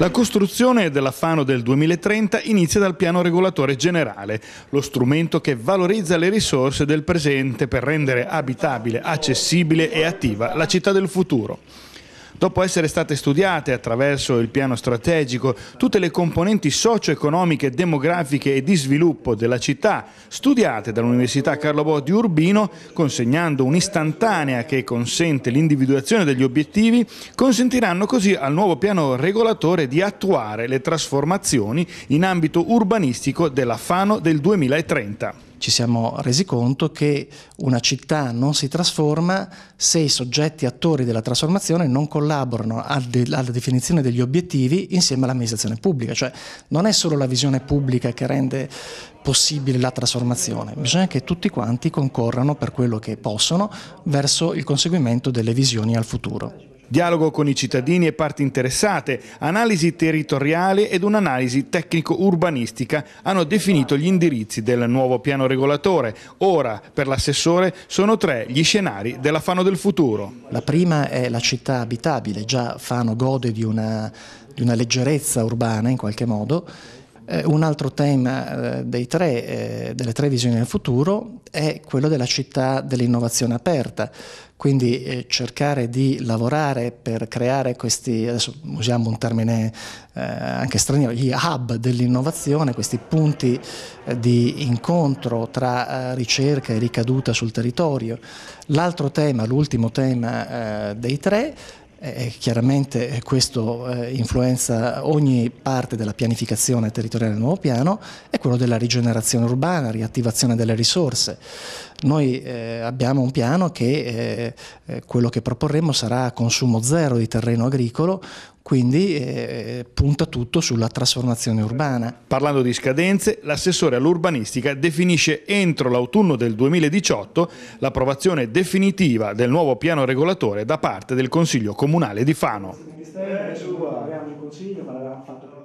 La costruzione della Fano del 2030 inizia dal piano regolatore generale, lo strumento che valorizza le risorse del presente per rendere abitabile, accessibile e attiva la città del futuro. Dopo essere state studiate attraverso il piano strategico tutte le componenti socio-economiche, demografiche e di sviluppo della città, studiate dall'Università Carlo Bo di Urbino, consegnando un'istantanea che consente l'individuazione degli obiettivi, consentiranno così al nuovo piano regolatore di attuare le trasformazioni in ambito urbanistico della Fano del 2030 ci siamo resi conto che una città non si trasforma se i soggetti attori della trasformazione non collaborano alla definizione degli obiettivi insieme all'amministrazione pubblica, cioè non è solo la visione pubblica che rende possibile la trasformazione, bisogna che tutti quanti concorrano per quello che possono verso il conseguimento delle visioni al futuro dialogo con i cittadini e parti interessate, analisi territoriale ed un'analisi tecnico-urbanistica hanno definito gli indirizzi del nuovo piano regolatore. Ora, per l'assessore, sono tre gli scenari della Fano del futuro. La prima è la città abitabile, già Fano gode di una, di una leggerezza urbana in qualche modo eh, un altro tema eh, tre, eh, delle tre visioni del futuro è quello della città dell'innovazione aperta, quindi cercare di lavorare per creare questi, adesso usiamo un termine anche straniero, gli hub dell'innovazione, questi punti di incontro tra ricerca e ricaduta sul territorio. L'altro tema, l'ultimo tema dei tre, eh, eh, chiaramente questo eh, influenza ogni parte della pianificazione territoriale del nuovo piano è quello della rigenerazione urbana, riattivazione delle risorse. Noi eh, abbiamo un piano che eh, eh, quello che proporremo sarà consumo zero di terreno agricolo, quindi eh, punta tutto sulla trasformazione urbana. Parlando di scadenze, l'assessore all'urbanistica definisce entro l'autunno del 2018 l'approvazione definitiva del nuovo piano regolatore da parte del Consiglio Comunale di Fano. Il Ministero è uguale, il Consiglio, ma l'avevamo fatto